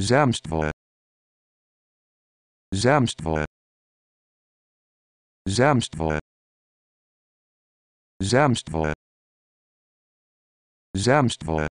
Zemstvo. Zemstvo. Zemstvo. Zemstvo. Zemstvo.